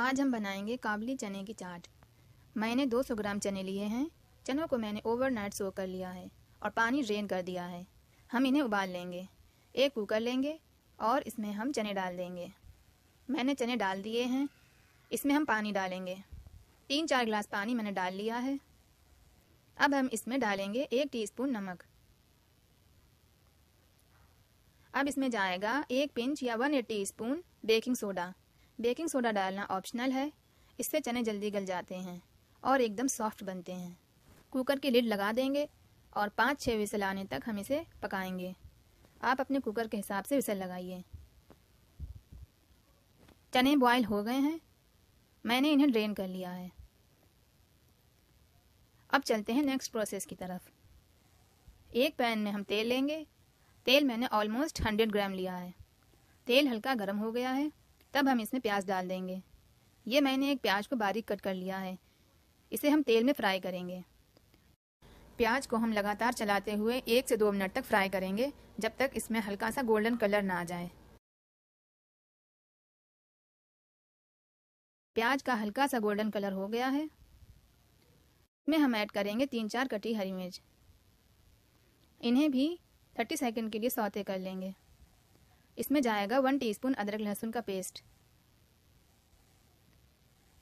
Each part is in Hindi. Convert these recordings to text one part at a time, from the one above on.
आज हम बनाएंगे काबली चने की चाट मैंने 200 ग्राम चने लिए हैं चनों को मैंने ओवरनाइट सो कर लिया है और पानी ड्रेन कर दिया है हम इन्हें उबाल लेंगे एक कुकर लेंगे और इसमें हम चने डाल देंगे मैंने चने डाल दिए हैं इसमें हम पानी डालेंगे तीन चार गिलास पानी मैंने डाल लिया है अब हम इसमें डालेंगे एक टी नमक अब इसमें जाएगा एक पिंच या one eight teaspoon baking soda baking soda डालना ऑप्शनल है इससे चने जल्दी गल जाते हैं और एकदम सॉफ्ट बनते हैं कुकर की लिड लगा देंगे और पाँच छः विसल आने तक हम इसे पकाएंगे आप अपने कुकर के हिसाब से विसल लगाइए चने बॉयल हो गए हैं मैंने इन्हें ड्रेन कर लिया है अब चलते हैं नेक्स्ट प्रोसेस की तरफ एक पैन में हम तेल लेंगे तेल मैंने ऑलमोस्ट हंड्रेड ग्राम लिया है तेल हल्का गर्म हो गया है तब हम इसमें प्याज डाल देंगे ये मैंने एक प्याज को बारीक कट कर लिया है इसे हम तेल में फ्राई करेंगे प्याज को हम लगातार चलाते हुए एक से दो मिनट तक फ्राई करेंगे जब तक इसमें हल्का सा गोल्डन कलर ना आ जाए प्याज का हल्का सा गोल्डन कलर हो गया है इसमें हम ऐड करेंगे तीन चार कटी हरी मिर्च इन्हें भी थर्टी सेकेंड के लिए सौते कर लेंगे इसमें जाएगा वन टीस्पून अदरक लहसुन का पेस्ट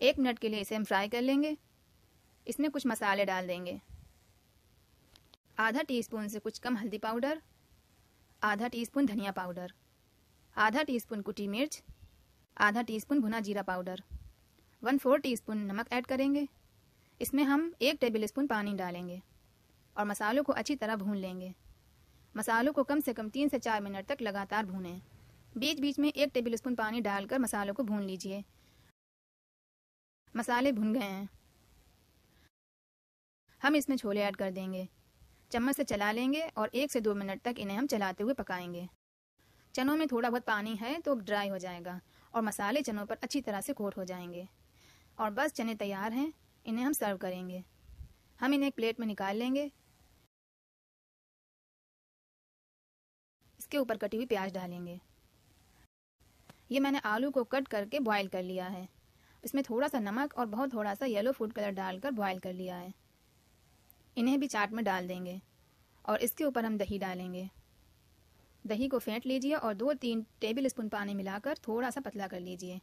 एक मिनट के लिए इसे हम फ्राई कर लेंगे इसमें कुछ मसाले डाल देंगे आधा टीस्पून से कुछ कम हल्दी पाउडर आधा टीस्पून धनिया पाउडर आधा टीस्पून कुटी मिर्च आधा टीस्पून भुना जीरा पाउडर वन फोर टीस्पून नमक ऐड करेंगे इसमें हम एक टेबल स्पून पानी डालेंगे और मसालों को अच्छी तरह भून लेंगे मसालों को कम से कम तीन से चार मिनट तक लगातार भूनें बीच बीच में एक टेबल स्पून पानी डालकर मसालों को भून लीजिए मसाले भुन गए हैं हम इसमें छोले ऐड कर देंगे चम्मच से चला लेंगे और एक से दो मिनट तक इन्हें हम चलाते हुए पकाएंगे चनों में थोड़ा बहुत पानी है तो ड्राई हो जाएगा और मसाले चनों पर अच्छी तरह से कोट हो जाएंगे और बस चने तैयार हैं इन्हें हम सर्व करेंगे हम इन्हें एक प्लेट में निकाल लेंगे इसके ऊपर कटी हुई प्याज डालेंगे ये मैंने आलू को कट करके बॉईल कर लिया है इसमें थोड़ा सा नमक और बहुत थोड़ा सा येलो फूड कलर डालकर बॉयल कर लिया है इन्हें भी चाट में डाल देंगे और इसके ऊपर हम दही डालेंगे दही को फेंट लीजिए और दो तीन टेबल स्पून पानी मिलाकर थोड़ा सा पतला कर लीजिए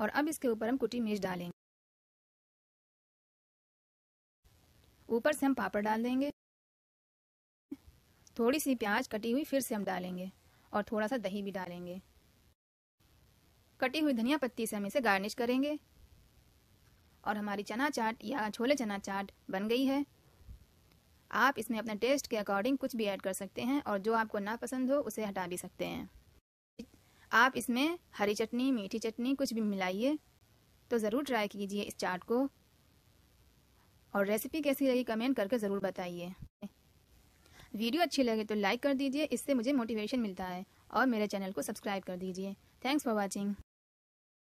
और अब इसके ऊपर हम कुटी मिर्च डालेंगे ऊपर से हम पापड़ डाल देंगे थोड़ी सी प्याज कटी हुई फिर से हम डालेंगे और थोड़ा सा दही भी डालेंगे कटी हुई धनिया पत्ती से हम इसे गार्निश करेंगे और हमारी चना चाट या छोले चना चाट बन गई है आप इसमें अपने टेस्ट के अकॉर्डिंग कुछ भी ऐड कर सकते हैं और जो आपको ना पसंद हो उसे हटा भी सकते हैं आप इसमें हरी चटनी मीठी चटनी कुछ भी मिलाइए तो ज़रूर ट्राई कीजिए इस चाट को और रेसिपी कैसी लगी कमेंट करके ज़रूर बताइए वीडियो अच्छी लगे तो लाइक कर दीजिए इससे मुझे मोटिवेशन मिलता है और मेरे चैनल को सब्सक्राइब कर दीजिए थैंक्स फॉर वॉचिंग